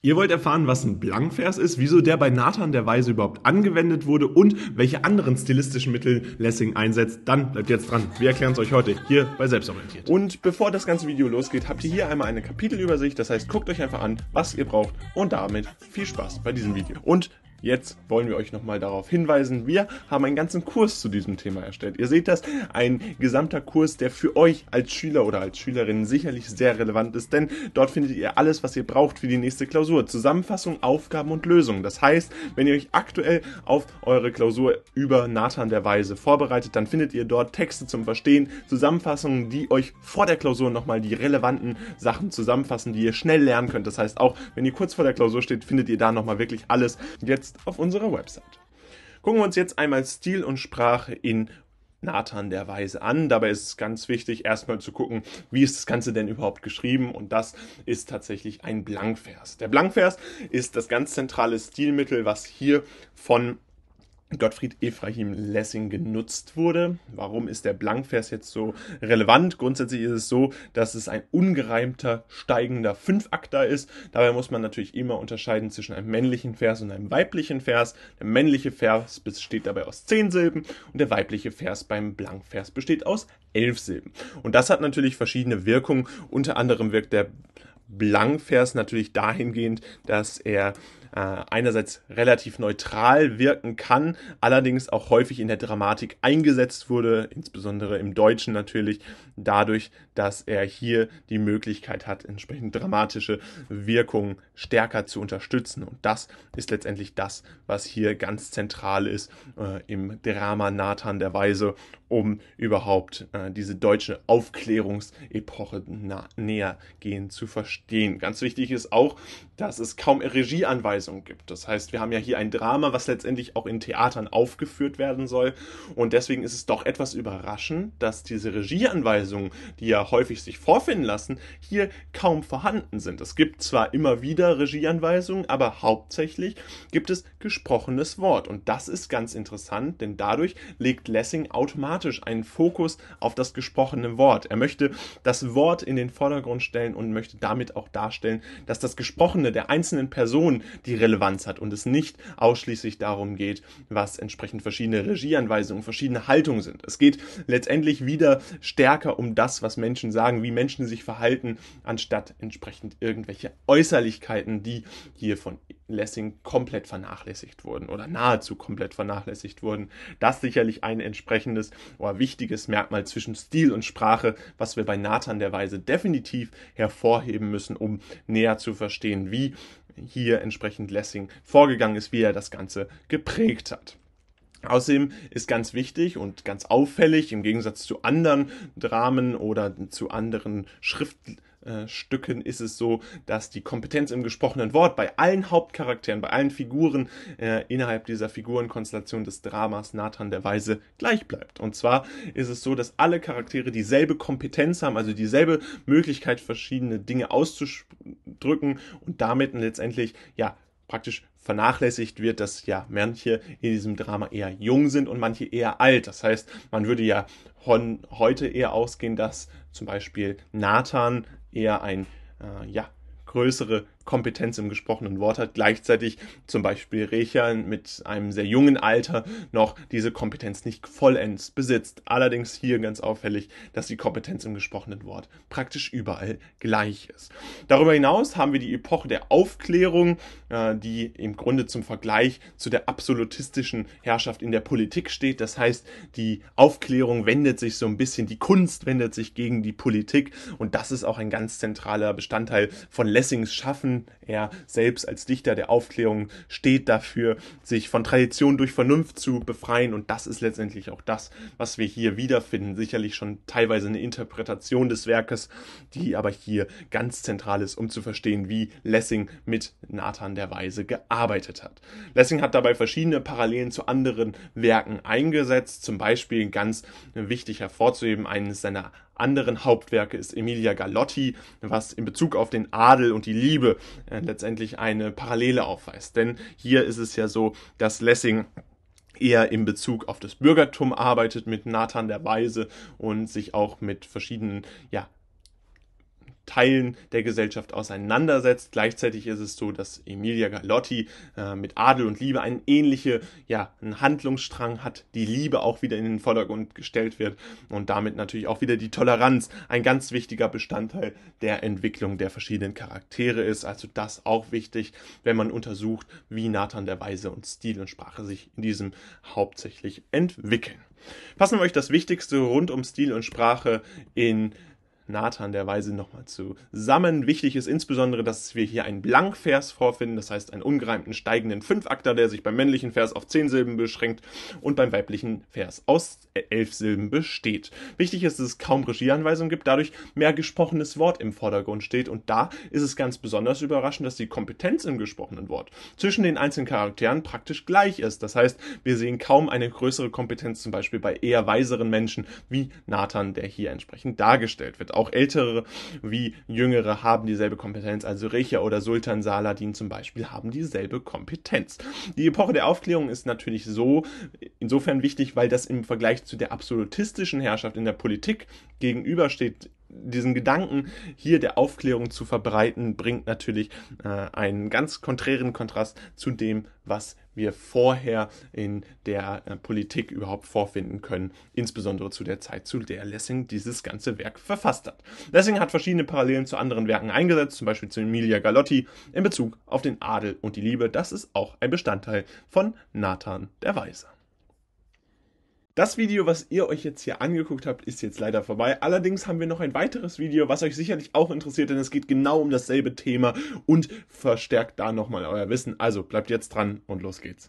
Ihr wollt erfahren, was ein Blankvers ist, wieso der bei Nathan der Weise überhaupt angewendet wurde und welche anderen stilistischen Mittel Lessing einsetzt. Dann bleibt jetzt dran. Wir erklären es euch heute hier bei Selbstorientiert. Und bevor das ganze Video losgeht, habt ihr hier einmal eine Kapitelübersicht. Das heißt, guckt euch einfach an, was ihr braucht und damit viel Spaß bei diesem Video. Und Jetzt wollen wir euch nochmal darauf hinweisen, wir haben einen ganzen Kurs zu diesem Thema erstellt. Ihr seht das, ein gesamter Kurs, der für euch als Schüler oder als Schülerin sicherlich sehr relevant ist, denn dort findet ihr alles, was ihr braucht für die nächste Klausur. Zusammenfassung, Aufgaben und Lösungen. Das heißt, wenn ihr euch aktuell auf eure Klausur über Nathan der Weise vorbereitet, dann findet ihr dort Texte zum Verstehen, Zusammenfassungen, die euch vor der Klausur nochmal die relevanten Sachen zusammenfassen, die ihr schnell lernen könnt. Das heißt, auch wenn ihr kurz vor der Klausur steht, findet ihr da nochmal wirklich alles. Jetzt Text auf unserer Website. Gucken wir uns jetzt einmal Stil und Sprache in Nathan der Weise an. Dabei ist es ganz wichtig, erstmal zu gucken, wie ist das Ganze denn überhaupt geschrieben. Und das ist tatsächlich ein Blankvers. Der Blankvers ist das ganz zentrale Stilmittel, was hier von Gottfried Ephraim Lessing genutzt wurde. Warum ist der Blankvers jetzt so relevant? Grundsätzlich ist es so, dass es ein ungereimter steigender Fünfakter ist. Dabei muss man natürlich immer unterscheiden zwischen einem männlichen Vers und einem weiblichen Vers. Der männliche Vers besteht dabei aus zehn Silben und der weibliche Vers beim Blankvers besteht aus elf Silben. Und das hat natürlich verschiedene Wirkungen. Unter anderem wirkt der Blankvers natürlich dahingehend, dass er äh, einerseits relativ neutral wirken kann, allerdings auch häufig in der Dramatik eingesetzt wurde, insbesondere im Deutschen natürlich, dadurch, dass er hier die Möglichkeit hat, entsprechend dramatische Wirkungen stärker zu unterstützen. Und das ist letztendlich das, was hier ganz zentral ist äh, im Drama Nathan der Weise, um überhaupt äh, diese deutsche Aufklärungsepoche näher gehen zu verstehen. Ganz wichtig ist auch, dass es kaum Regieanweisungen Verweisung gibt. Das heißt, wir haben ja hier ein Drama, was letztendlich auch in Theatern aufgeführt werden soll. Und deswegen ist es doch etwas überraschend, dass diese Regieanweisungen, die ja häufig sich vorfinden lassen, hier kaum vorhanden sind. Es gibt zwar immer wieder Regieanweisungen, aber hauptsächlich gibt es gesprochenes Wort. Und das ist ganz interessant, denn dadurch legt Lessing automatisch einen Fokus auf das gesprochene Wort. Er möchte das Wort in den Vordergrund stellen und möchte damit auch darstellen, dass das Gesprochene der einzelnen Personen die die Relevanz hat und es nicht ausschließlich darum geht, was entsprechend verschiedene Regieanweisungen, verschiedene Haltungen sind. Es geht letztendlich wieder stärker um das, was Menschen sagen, wie Menschen sich verhalten, anstatt entsprechend irgendwelche Äußerlichkeiten, die hier von Lessing komplett vernachlässigt wurden oder nahezu komplett vernachlässigt wurden. Das ist sicherlich ein entsprechendes oder oh, wichtiges Merkmal zwischen Stil und Sprache, was wir bei Nathan der Weise definitiv hervorheben müssen, um näher zu verstehen, wie hier entsprechend Lessing vorgegangen ist, wie er das Ganze geprägt hat. Außerdem ist ganz wichtig und ganz auffällig im Gegensatz zu anderen Dramen oder zu anderen Schriftstücken ist es so, dass die Kompetenz im gesprochenen Wort bei allen Hauptcharakteren, bei allen Figuren äh, innerhalb dieser Figurenkonstellation des Dramas Nathan der Weise gleich bleibt. Und zwar ist es so, dass alle Charaktere dieselbe Kompetenz haben, also dieselbe Möglichkeit, verschiedene Dinge auszusprechen drücken und damit letztendlich ja praktisch vernachlässigt wird, dass ja manche in diesem Drama eher jung sind und manche eher alt. Das heißt, man würde ja von heute eher ausgehen, dass zum Beispiel Nathan eher ein äh, ja größere Kompetenz im gesprochenen Wort hat, gleichzeitig zum Beispiel Rechern mit einem sehr jungen Alter noch diese Kompetenz nicht vollends besitzt. Allerdings hier ganz auffällig, dass die Kompetenz im gesprochenen Wort praktisch überall gleich ist. Darüber hinaus haben wir die Epoche der Aufklärung, äh, die im Grunde zum Vergleich zu der absolutistischen Herrschaft in der Politik steht. Das heißt, die Aufklärung wendet sich so ein bisschen, die Kunst wendet sich gegen die Politik und das ist auch ein ganz zentraler Bestandteil von Lessings Schaffen er selbst als Dichter der Aufklärung steht dafür, sich von Tradition durch Vernunft zu befreien. Und das ist letztendlich auch das, was wir hier wiederfinden. Sicherlich schon teilweise eine Interpretation des Werkes, die aber hier ganz zentral ist, um zu verstehen, wie Lessing mit Nathan der Weise gearbeitet hat. Lessing hat dabei verschiedene Parallelen zu anderen Werken eingesetzt. Zum Beispiel ganz wichtig hervorzuheben, eines seiner anderen Hauptwerke ist Emilia Galotti, was in Bezug auf den Adel und die Liebe äh, letztendlich eine Parallele aufweist. Denn hier ist es ja so, dass Lessing eher in Bezug auf das Bürgertum arbeitet mit Nathan der Weise und sich auch mit verschiedenen ja, Teilen der Gesellschaft auseinandersetzt. Gleichzeitig ist es so, dass Emilia Galotti äh, mit Adel und Liebe einen ähnlichen ja, einen Handlungsstrang hat, die Liebe auch wieder in den Vordergrund gestellt wird und damit natürlich auch wieder die Toleranz ein ganz wichtiger Bestandteil der Entwicklung der verschiedenen Charaktere ist. Also das auch wichtig, wenn man untersucht, wie Nathan der Weise und Stil und Sprache sich in diesem hauptsächlich entwickeln. Passen wir euch das Wichtigste rund um Stil und Sprache in Nathan der Weise nochmal zusammen. Wichtig ist insbesondere, dass wir hier einen Blankvers vorfinden, das heißt einen ungereimten steigenden Fünfakter, der sich beim männlichen Vers auf zehn Silben beschränkt und beim weiblichen Vers aus elf Silben besteht. Wichtig ist, dass es kaum Regieanweisungen gibt, dadurch mehr gesprochenes Wort im Vordergrund steht und da ist es ganz besonders überraschend, dass die Kompetenz im gesprochenen Wort zwischen den einzelnen Charakteren praktisch gleich ist. Das heißt, wir sehen kaum eine größere Kompetenz zum Beispiel bei eher weiseren Menschen wie Nathan, der hier entsprechend dargestellt wird auch ältere wie jüngere haben dieselbe Kompetenz. Also Recher oder Sultan Saladin zum Beispiel haben dieselbe Kompetenz. Die Epoche der Aufklärung ist natürlich so insofern wichtig, weil das im Vergleich zu der absolutistischen Herrschaft in der Politik gegenübersteht diesen Gedanken hier der Aufklärung zu verbreiten, bringt natürlich äh, einen ganz konträren Kontrast zu dem, was wir vorher in der äh, Politik überhaupt vorfinden können, insbesondere zu der Zeit, zu der Lessing dieses ganze Werk verfasst hat. Lessing hat verschiedene Parallelen zu anderen Werken eingesetzt, zum Beispiel zu Emilia Galotti in Bezug auf den Adel und die Liebe. Das ist auch ein Bestandteil von Nathan der Weise. Das Video, was ihr euch jetzt hier angeguckt habt, ist jetzt leider vorbei. Allerdings haben wir noch ein weiteres Video, was euch sicherlich auch interessiert, denn es geht genau um dasselbe Thema und verstärkt da nochmal euer Wissen. Also bleibt jetzt dran und los geht's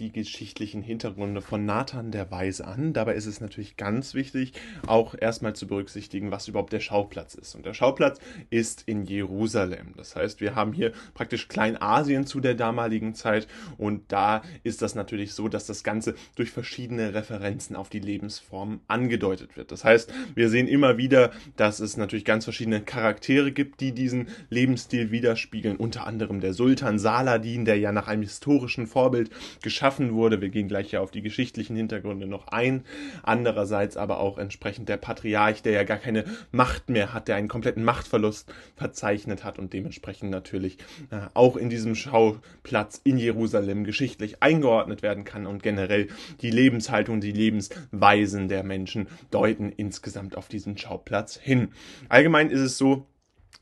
die geschichtlichen Hintergründe von Nathan der Weise an. Dabei ist es natürlich ganz wichtig, auch erstmal zu berücksichtigen, was überhaupt der Schauplatz ist. Und der Schauplatz ist in Jerusalem. Das heißt, wir haben hier praktisch Kleinasien zu der damaligen Zeit und da ist das natürlich so, dass das Ganze durch verschiedene Referenzen auf die Lebensformen angedeutet wird. Das heißt, wir sehen immer wieder, dass es natürlich ganz verschiedene Charaktere gibt, die diesen Lebensstil widerspiegeln. Unter anderem der Sultan Saladin, der ja nach einem historischen Vorbild geschaffen geschaffen wurde. Wir gehen gleich ja auf die geschichtlichen Hintergründe noch ein. Andererseits aber auch entsprechend der Patriarch, der ja gar keine Macht mehr hat, der einen kompletten Machtverlust verzeichnet hat und dementsprechend natürlich äh, auch in diesem Schauplatz in Jerusalem geschichtlich eingeordnet werden kann und generell die Lebenshaltung, die Lebensweisen der Menschen deuten insgesamt auf diesen Schauplatz hin. Allgemein ist es so,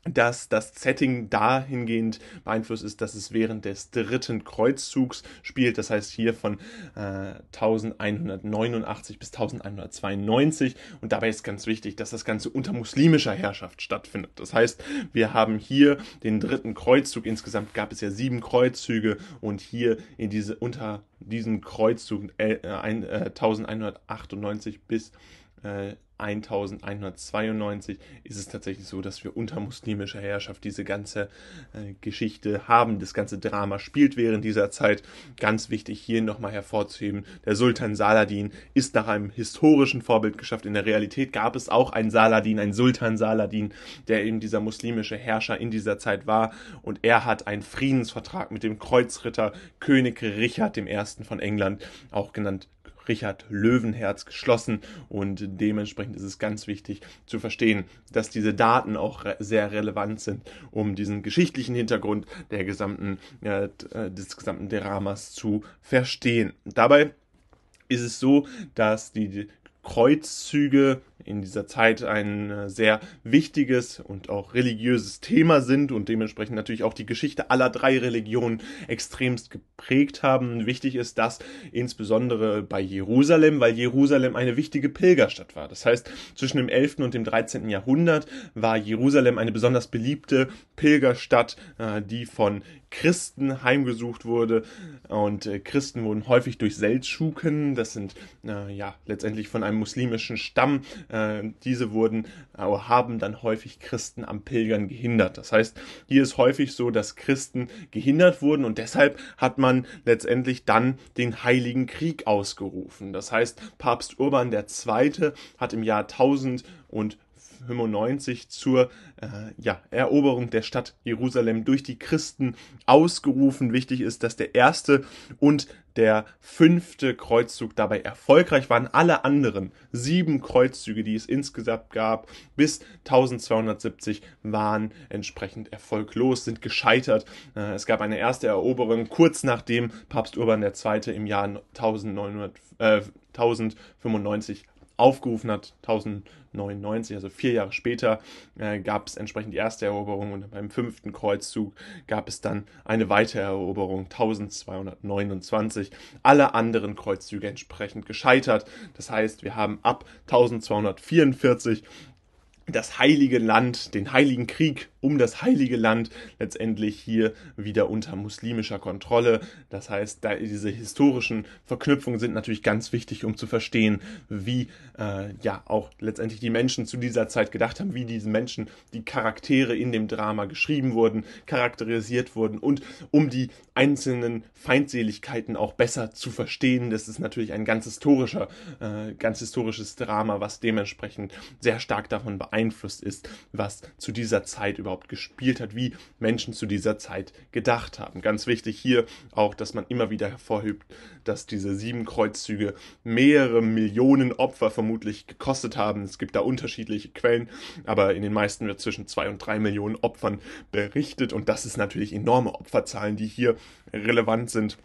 dass das Setting dahingehend beeinflusst ist, dass es während des dritten Kreuzzugs spielt, das heißt hier von äh, 1189 bis 1192 und dabei ist ganz wichtig, dass das Ganze unter muslimischer Herrschaft stattfindet. Das heißt, wir haben hier den dritten Kreuzzug, insgesamt gab es ja sieben Kreuzzüge und hier in diese, unter diesem Kreuzzug äh, 1198 äh, bis 1192 1192 äh, ist es tatsächlich so, dass wir unter muslimischer Herrschaft diese ganze äh, Geschichte haben. Das ganze Drama spielt während dieser Zeit. Ganz wichtig hier nochmal hervorzuheben, der Sultan Saladin ist nach einem historischen Vorbild geschafft. In der Realität gab es auch einen Saladin, einen Sultan Saladin, der eben dieser muslimische Herrscher in dieser Zeit war. Und er hat einen Friedensvertrag mit dem Kreuzritter König Richard I. von England, auch genannt Richard Löwenherz geschlossen und dementsprechend ist es ganz wichtig zu verstehen, dass diese Daten auch sehr relevant sind, um diesen geschichtlichen Hintergrund der gesamten, äh, des gesamten Dramas zu verstehen. Dabei ist es so, dass die Kreuzzüge in dieser Zeit ein äh, sehr wichtiges und auch religiöses Thema sind und dementsprechend natürlich auch die Geschichte aller drei Religionen extremst geprägt haben. Wichtig ist das insbesondere bei Jerusalem, weil Jerusalem eine wichtige Pilgerstadt war. Das heißt, zwischen dem 11. und dem 13. Jahrhundert war Jerusalem eine besonders beliebte Pilgerstadt, äh, die von Christen heimgesucht wurde und äh, Christen wurden häufig durch Seltschuken, das sind ja letztendlich von einem muslimischen Stamm äh, diese wurden aber äh, haben dann häufig Christen am Pilgern gehindert. Das heißt, hier ist häufig so, dass Christen gehindert wurden und deshalb hat man letztendlich dann den Heiligen Krieg ausgerufen. Das heißt, Papst Urban II. hat im Jahr 1000 und 95 zur äh, ja, Eroberung der Stadt Jerusalem durch die Christen ausgerufen. Wichtig ist, dass der erste und der fünfte Kreuzzug dabei erfolgreich waren. Alle anderen sieben Kreuzzüge, die es insgesamt gab, bis 1270 waren entsprechend erfolglos, sind gescheitert. Äh, es gab eine erste Eroberung kurz nachdem Papst Urban II. im Jahr 1900, äh, 1095 aufgerufen hat. 1099, also vier Jahre später, äh, gab es entsprechend die erste Eroberung und beim fünften Kreuzzug gab es dann eine weitere Eroberung, 1229. Alle anderen Kreuzzüge entsprechend gescheitert. Das heißt, wir haben ab 1244 das Heilige Land, den Heiligen Krieg um das heilige Land, letztendlich hier wieder unter muslimischer Kontrolle. Das heißt, da diese historischen Verknüpfungen sind natürlich ganz wichtig, um zu verstehen, wie äh, ja auch letztendlich die Menschen zu dieser Zeit gedacht haben, wie diese Menschen, die Charaktere in dem Drama geschrieben wurden, charakterisiert wurden und um die einzelnen Feindseligkeiten auch besser zu verstehen. Das ist natürlich ein ganz historischer, äh, ganz historisches Drama, was dementsprechend sehr stark davon beeinflusst ist, was zu dieser Zeit über überhaupt gespielt hat, wie Menschen zu dieser Zeit gedacht haben. Ganz wichtig hier auch, dass man immer wieder hervorhebt, dass diese sieben Kreuzzüge mehrere Millionen Opfer vermutlich gekostet haben. Es gibt da unterschiedliche Quellen, aber in den meisten wird zwischen zwei und drei Millionen Opfern berichtet und das ist natürlich enorme Opferzahlen, die hier relevant sind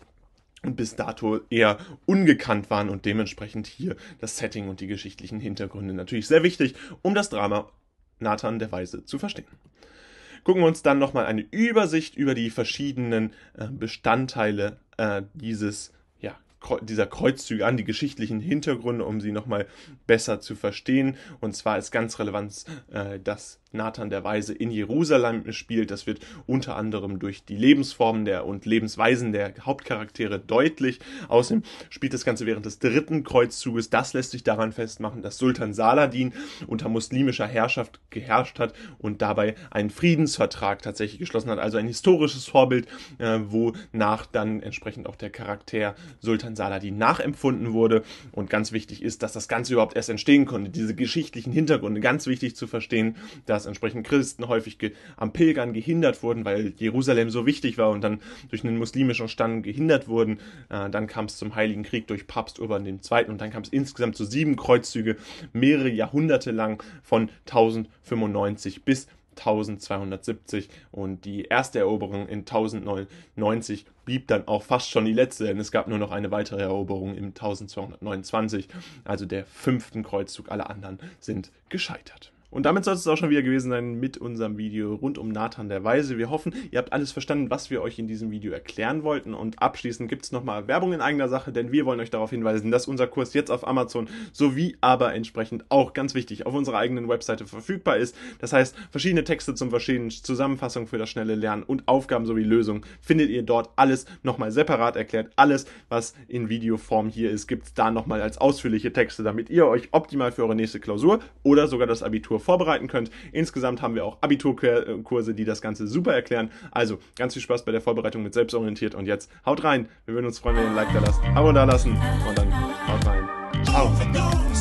und bis dato eher ungekannt waren und dementsprechend hier das Setting und die geschichtlichen Hintergründe natürlich sehr wichtig, um das Drama Nathan der Weise zu verstehen gucken wir uns dann nochmal eine Übersicht über die verschiedenen äh, Bestandteile äh, dieses dieser Kreuzzüge an, die geschichtlichen Hintergründe, um sie nochmal besser zu verstehen. Und zwar ist ganz relevant, äh, dass Nathan der Weise in Jerusalem spielt. Das wird unter anderem durch die Lebensformen der und Lebensweisen der Hauptcharaktere deutlich. Außerdem spielt das Ganze während des dritten Kreuzzuges. Das lässt sich daran festmachen, dass Sultan Saladin unter muslimischer Herrschaft geherrscht hat und dabei einen Friedensvertrag tatsächlich geschlossen hat. Also ein historisches Vorbild, äh, wonach dann entsprechend auch der Charakter Sultan an Saladin nachempfunden wurde. Und ganz wichtig ist, dass das Ganze überhaupt erst entstehen konnte. Diese geschichtlichen Hintergründe, ganz wichtig zu verstehen, dass entsprechend Christen häufig am Pilgern gehindert wurden, weil Jerusalem so wichtig war und dann durch einen muslimischen Stand gehindert wurden. Äh, dann kam es zum Heiligen Krieg durch Papst Urban II. und dann kam es insgesamt zu sieben Kreuzzüge, mehrere Jahrhunderte lang von 1095 bis 1270 und die erste Eroberung in 1090 blieb dann auch fast schon die letzte, denn es gab nur noch eine weitere Eroberung im 1229, also der fünften Kreuzzug. Alle anderen sind gescheitert. Und damit soll es auch schon wieder gewesen sein mit unserem Video rund um Nathan der Weise. Wir hoffen, ihr habt alles verstanden, was wir euch in diesem Video erklären wollten. Und abschließend gibt es nochmal Werbung in eigener Sache, denn wir wollen euch darauf hinweisen, dass unser Kurs jetzt auf Amazon sowie aber entsprechend auch ganz wichtig auf unserer eigenen Webseite verfügbar ist. Das heißt, verschiedene Texte zum verschiedenen Zusammenfassungen für das schnelle Lernen und Aufgaben sowie Lösungen findet ihr dort alles nochmal separat erklärt. Alles, was in Videoform hier ist, gibt es da nochmal als ausführliche Texte, damit ihr euch optimal für eure nächste Klausur oder sogar das Abitur vorbereiten könnt. Insgesamt haben wir auch Abiturkurse, die das Ganze super erklären. Also ganz viel Spaß bei der Vorbereitung mit selbstorientiert und jetzt haut rein. Wir würden uns freuen, wenn ihr ein Like da lasst, Abo da lassen und dann haut rein. Ciao.